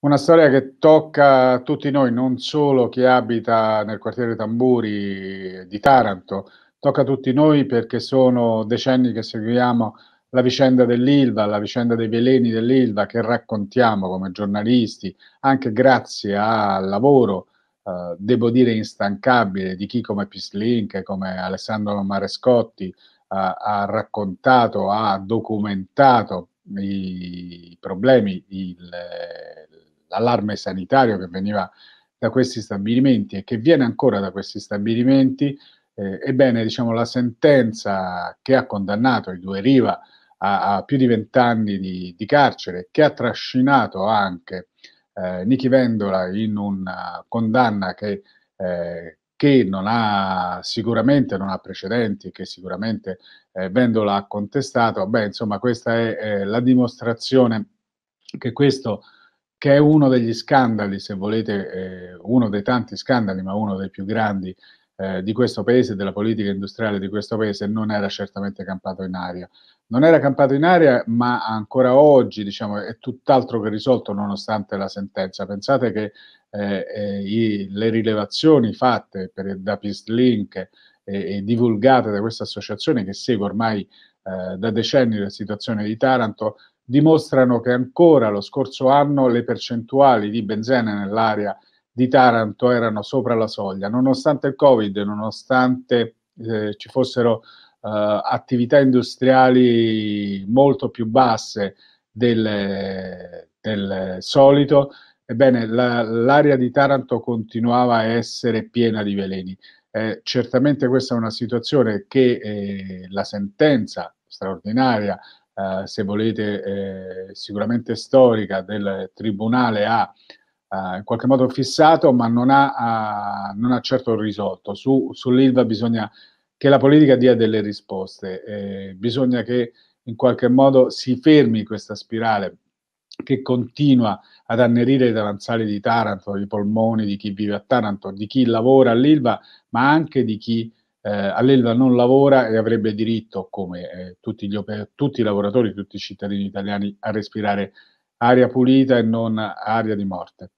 Una storia che tocca tutti noi, non solo chi abita nel quartiere Tamburi di Taranto, tocca tutti noi perché sono decenni che seguiamo la vicenda dell'Ilva, la vicenda dei veleni dell'Ilva che raccontiamo come giornalisti, anche grazie al lavoro, eh, devo dire, instancabile di chi come Pislink, come Alessandro Marescotti eh, ha raccontato, ha documentato i problemi, il, l'allarme sanitario che veniva da questi stabilimenti e che viene ancora da questi stabilimenti. Eh, ebbene, diciamo, la sentenza che ha condannato i due Riva a, a più di vent'anni di, di, carcere, che ha trascinato anche eh, Nichi Vendola in una condanna che, eh, che non ha sicuramente non ha precedenti, che sicuramente eh, Vendola ha contestato, beh, insomma, questa è eh, la dimostrazione che questo che è uno degli scandali, se volete, eh, uno dei tanti scandali, ma uno dei più grandi eh, di questo paese, della politica industriale di questo paese, non era certamente campato in aria. Non era campato in aria, ma ancora oggi diciamo, è tutt'altro che risolto nonostante la sentenza. Pensate che eh, eh i, le rilevazioni fatte per, da Peace Link e divulgate da questa associazione che segue ormai eh, da decenni la situazione di Taranto, dimostrano che ancora lo scorso anno le percentuali di benzene nell'area di Taranto erano sopra la soglia, nonostante il Covid, nonostante eh, ci fossero eh, attività industriali molto più basse del, del solito, ebbene la, l'area di Taranto continuava a essere piena di veleni. Eh, certamente questa è una situazione che eh, la sentenza straordinaria eh, se volete, eh, sicuramente storica del Tribunale ha eh, in qualche modo fissato, ma non ha, non ha certo risolto. Su, Sull'ILVA bisogna che la politica dia delle risposte, eh, bisogna che in qualche modo si fermi questa spirale che continua ad annerire i davanzali di Taranto, i polmoni di chi vive a Taranto, di chi lavora all'Ilva, ma anche di chi eh, all'Elva non lavora e avrebbe diritto, come eh, tutti, oper- tutti, i lavoratori, tutti i cittadini italiani, a respirare aria pulita e non aria di morte.